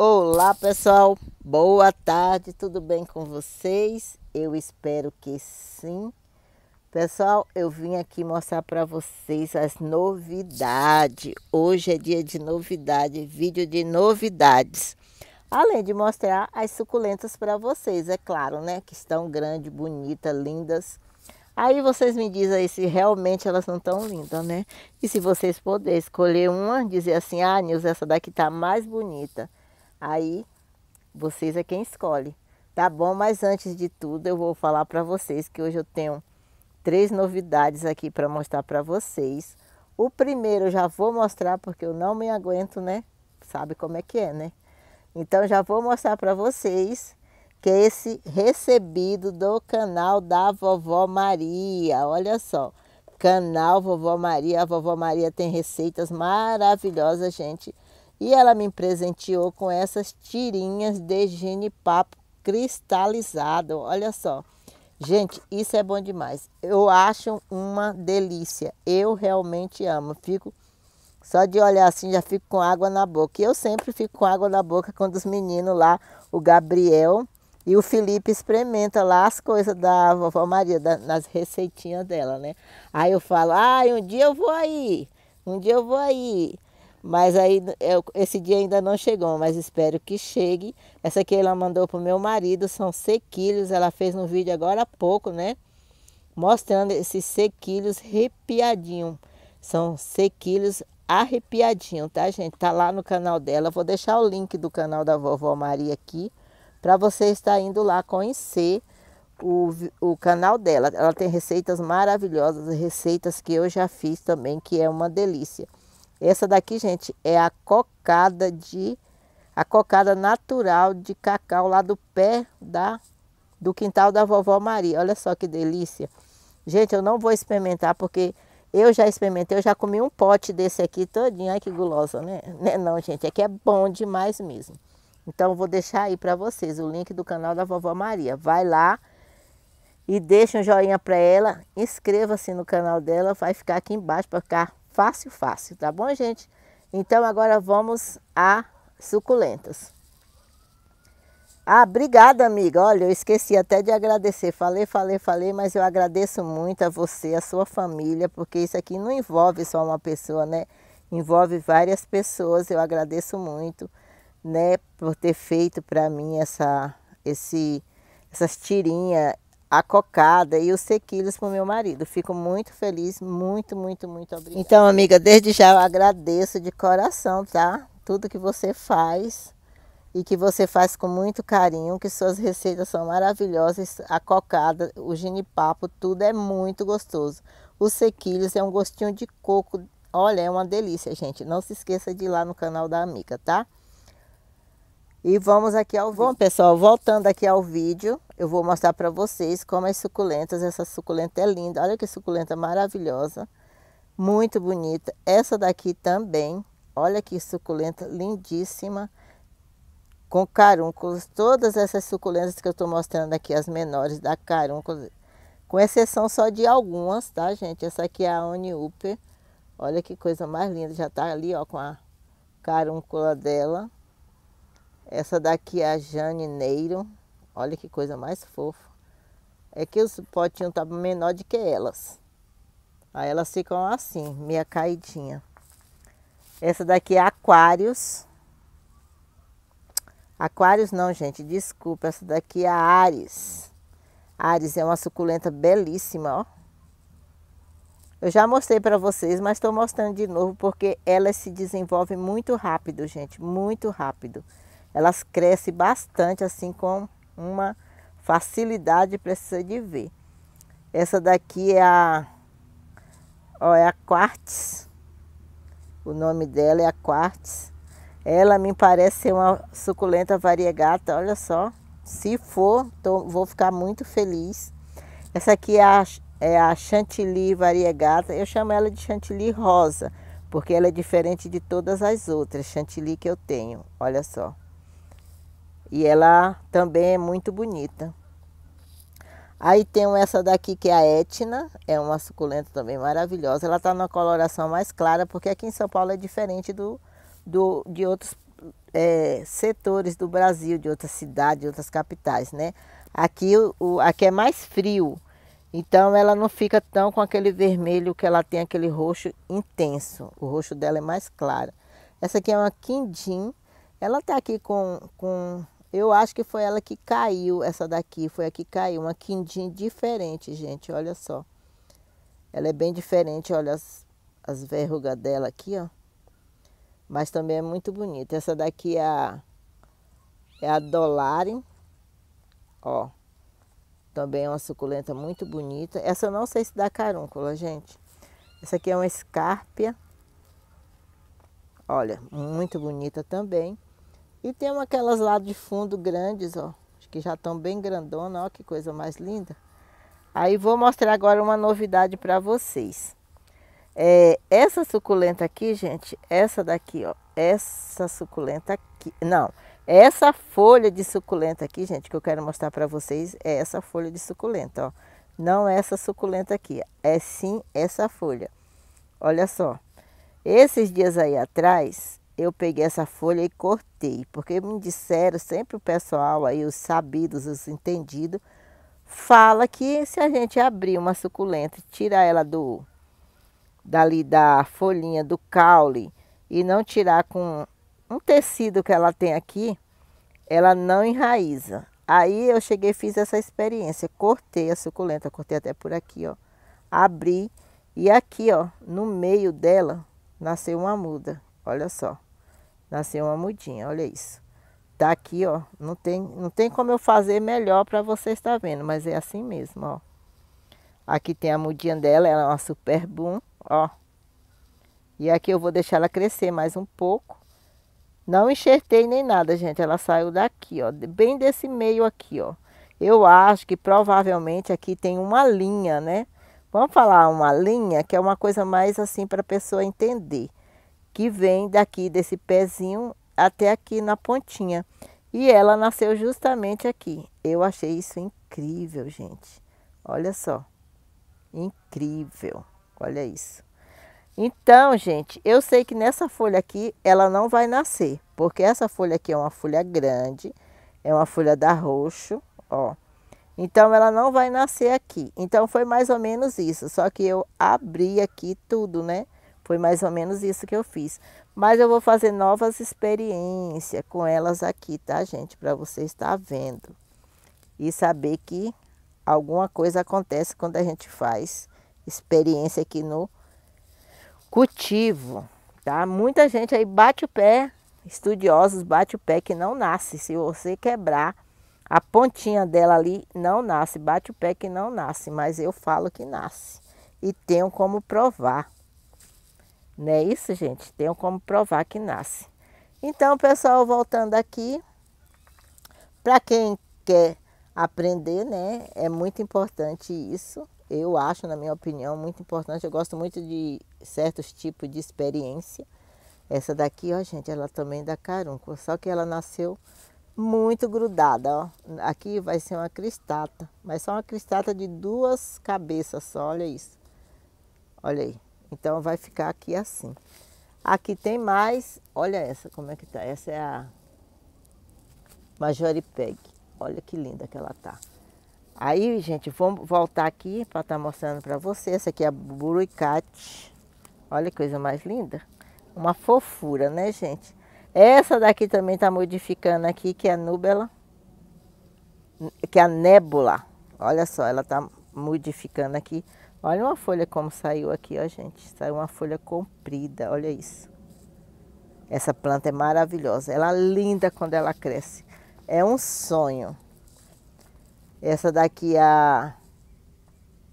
Olá pessoal, boa tarde, tudo bem com vocês? Eu espero que sim. Pessoal, eu vim aqui mostrar para vocês as novidades. Hoje é dia de novidade, vídeo de novidades. Além de mostrar as suculentas para vocês, é claro, né? Que estão grandes, bonitas, lindas. Aí vocês me dizem aí se realmente elas não estão lindas, né? E se vocês puderem escolher uma, dizer assim, ah, Nilson, essa daqui tá mais bonita Aí vocês é quem escolhe. Tá bom, mas antes de tudo eu vou falar para vocês que hoje eu tenho três novidades aqui para mostrar para vocês. O primeiro eu já vou mostrar porque eu não me aguento, né? Sabe como é que é, né? Então já vou mostrar para vocês que é esse recebido do canal da Vovó Maria. Olha só, canal Vovó Maria. A Vovó Maria tem receitas maravilhosas, gente e ela me presenteou com essas tirinhas de genipapo cristalizado. Olha só. Gente, isso é bom demais. Eu acho uma delícia. Eu realmente amo. Fico só de olhar assim já fico com água na boca. E eu sempre fico com água na boca quando os meninos lá, o Gabriel e o Felipe experimentam lá as coisas da vovó Maria, da, nas receitinhas dela, né? Aí eu falo, ai, ah, um dia eu vou aí, um dia eu vou aí. Mas aí eu, esse dia ainda não chegou, mas espero que chegue. Essa aqui ela mandou para o meu marido, são sequilhos. Ela fez um vídeo agora há pouco, né? Mostrando esses sequilhos arrepiadinho. São sequilhos arrepiadinho, tá, gente? Tá lá no canal dela. Vou deixar o link do canal da vovó Maria aqui para você estar indo lá conhecer o, o canal dela. Ela tem receitas maravilhosas, receitas que eu já fiz também, que é uma delícia. Essa daqui, gente, é a cocada de a cocada natural de cacau lá do pé da do quintal da vovó Maria. Olha só que delícia. Gente, eu não vou experimentar porque eu já experimentei, eu já comi um pote desse aqui todinho. Ai, que gulosa, né? né? Não, gente, é que é bom demais mesmo. Então, vou deixar aí para vocês o link do canal da vovó Maria. Vai lá e deixa um joinha para ela, inscreva-se no canal dela, vai ficar aqui embaixo para ficar fácil, fácil, tá bom, gente? Então agora vamos a suculentas. Ah, obrigada, amiga. Olha, eu esqueci até de agradecer. Falei, falei, falei, mas eu agradeço muito a você, a sua família, porque isso aqui não envolve só uma pessoa, né? Envolve várias pessoas. Eu agradeço muito, né, por ter feito para mim essa esse essas tirinhas a cocada e os sequilhos para o meu marido. Fico muito feliz, muito, muito, muito obrigada. Então, amiga, desde já eu agradeço de coração, tá? Tudo que você faz e que você faz com muito carinho, que suas receitas são maravilhosas, a cocada, o ginipapo, tudo é muito gostoso. Os sequilhos é um gostinho de coco, olha, é uma delícia, gente. Não se esqueça de ir lá no canal da amiga, tá? E vamos aqui ao Bom, pessoal, voltando aqui ao vídeo, eu vou mostrar para vocês como as é suculentas, essa suculenta é linda. Olha que suculenta maravilhosa, muito bonita. Essa daqui também, olha que suculenta lindíssima, com carúnculos. Todas essas suculentas que eu estou mostrando aqui, as menores da carúnculos, com exceção só de algumas, tá, gente? Essa aqui é a Oniuper. Olha que coisa mais linda, já está ali, ó, com a carúncula dela essa daqui é a Neiro, Olha que coisa mais fofa. É que os potinhos estão tá menor do que elas. Aí elas ficam assim, meia caidinha. Essa daqui é Aquários. Aquários não, gente, desculpa. Essa daqui é Ares. Ares é uma suculenta belíssima, ó. Eu já mostrei para vocês, mas estou mostrando de novo porque ela se desenvolve muito rápido, gente, muito rápido elas crescem bastante, assim, com uma facilidade para você de ver. Essa daqui é a, ó, é a Quartz, o nome dela é a Quartz. Ela me parece ser uma suculenta variegata, olha só. Se for, tô, vou ficar muito feliz. Essa aqui é a, é a chantilly variegata, eu chamo ela de chantilly rosa, porque ela é diferente de todas as outras chantilly que eu tenho, olha só. E ela também é muito bonita. Aí tem essa daqui que é a Etna, é uma suculenta também maravilhosa. Ela está numa coloração mais clara, porque aqui em São Paulo é diferente do, do, de outros é, setores do Brasil, de outras cidades, de outras capitais, né? Aqui, o, aqui é mais frio, então ela não fica tão com aquele vermelho que ela tem, aquele roxo intenso. O roxo dela é mais claro. Essa aqui é uma quindim, ela está aqui com, com eu acho que foi ela que caiu, essa daqui, foi a que caiu, uma quindim diferente, gente, olha só. Ela é bem diferente, olha as, as verrugas dela aqui, ó. Mas também é muito bonita. Essa daqui é a, é a Dolaren, ó. Também é uma suculenta muito bonita. Essa eu não sei se dá carúncula, gente. Essa aqui é uma escárpia. Olha, muito bonita também. E tem aquelas lá de fundo grandes, ó, que já estão bem grandona, ó, que coisa mais linda. Aí vou mostrar agora uma novidade para vocês. É, essa suculenta aqui, gente, essa daqui, ó, essa suculenta aqui, não, essa folha de suculenta aqui, gente, que eu quero mostrar para vocês é essa folha de suculenta, ó. Não é essa suculenta aqui, é sim essa folha. Olha só, esses dias aí atrás eu peguei essa folha e cortei, porque me disseram sempre o pessoal aí, os sabidos, os entendidos, fala que se a gente abrir uma suculenta, tirar ela do dali da folhinha do caule e não tirar com um tecido que ela tem aqui, ela não enraiza. Aí eu cheguei e fiz essa experiência, cortei a suculenta, cortei até por aqui, ó. Abri e aqui, ó, no meio dela nasceu uma muda. Olha só. Nasceu uma mudinha, olha isso. Tá aqui, ó, não tem, não tem como eu fazer melhor para você estar vendo, mas é assim mesmo, ó. Aqui tem a mudinha dela, ela é uma super boom, ó. E aqui eu vou deixar ela crescer mais um pouco. Não enxertei nem nada, gente. Ela saiu daqui, ó. Bem desse meio aqui, ó. Eu acho que provavelmente aqui tem uma linha, né? Vamos falar uma linha, que é uma coisa mais assim para a pessoa entender que vem daqui desse pezinho até aqui na pontinha. E ela nasceu justamente aqui. Eu achei isso incrível, gente. Olha só. Incrível. Olha isso. Então, gente, eu sei que nessa folha aqui ela não vai nascer, porque essa folha aqui é uma folha grande, é uma folha da roxo, ó. Então, ela não vai nascer aqui. Então, foi mais ou menos isso, só que eu abri aqui tudo, né? Foi mais ou menos isso que eu fiz. Mas eu vou fazer novas experiências com elas aqui, tá, gente? Para você estar vendo e saber que alguma coisa acontece quando a gente faz experiência aqui no cultivo, tá? Muita gente aí bate o pé, estudiosos bate o pé que não nasce. Se você quebrar a pontinha dela ali, não nasce. Bate o pé que não nasce, mas eu falo que nasce e tenho como provar. Não é isso, gente? Tenho como provar que nasce. Então, pessoal, voltando aqui, para quem quer aprender, né, é muito importante isso. Eu acho, na minha opinião, muito importante. Eu gosto muito de certos tipos de experiência. Essa daqui, ó, gente, ela também é dá carunco, só que ela nasceu muito grudada, ó. Aqui vai ser uma cristata, mas só uma cristata de duas cabeças só, olha isso. Olha aí. Então vai ficar aqui assim. Aqui tem mais, olha essa como é que tá. Essa é a Majoripeg. Olha que linda que ela tá. Aí, gente, vamos voltar aqui para estar tá mostrando para vocês. Essa aqui é a Buruicate. Olha que coisa mais linda. Uma fofura, né, gente? Essa daqui também está modificando aqui, que é a Núbela. Que é a Nébula. Olha só, ela está modificando aqui Olha uma folha como saiu aqui, ó, gente. Saiu uma folha comprida, olha isso. Essa planta é maravilhosa. Ela é linda quando ela cresce. É um sonho. Essa daqui é a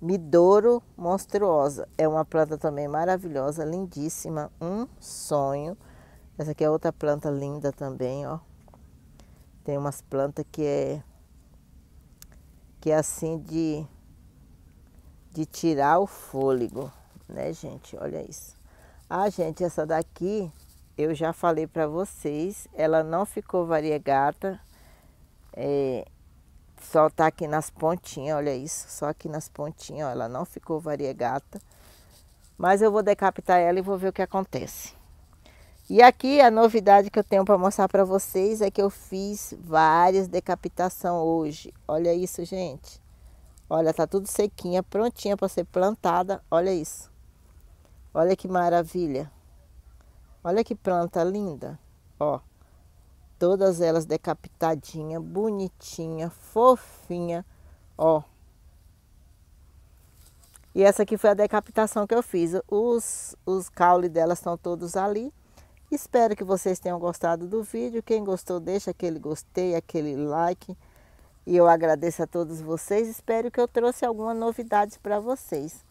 Midouro monstruosa. É uma planta também maravilhosa, lindíssima. Um sonho. Essa aqui é outra planta linda também, ó. Tem umas plantas que é que é assim de de tirar o fôlego, né, gente? Olha isso. Ah, gente, essa daqui eu já falei para vocês, ela não ficou variegata, é, só tá aqui nas pontinhas, olha isso, só aqui nas pontinhas, ó, ela não ficou variegata. Mas eu vou decapitar ela e vou ver o que acontece. E aqui a novidade que eu tenho para mostrar para vocês é que eu fiz várias decapitação hoje. Olha isso, gente. Olha, tá tudo sequinha, prontinha para ser plantada. Olha isso. Olha que maravilha. Olha que planta linda. Ó, todas elas decapitadinha, bonitinha, fofinha. Ó. E essa aqui foi a decapitação que eu fiz. Os, os caules delas estão todos ali. Espero que vocês tenham gostado do vídeo. Quem gostou, deixa aquele gostei, aquele like. E eu agradeço a todos vocês, espero que eu trouxe alguma novidade para vocês.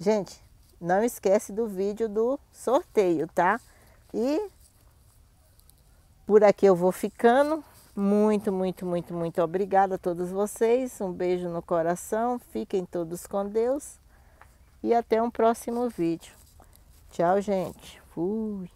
Gente, não esquece do vídeo do sorteio, tá? E por aqui eu vou ficando. Muito, muito, muito, muito obrigada a todos vocês. Um beijo no coração. Fiquem todos com Deus. E até um próximo vídeo. Tchau, gente. Fui.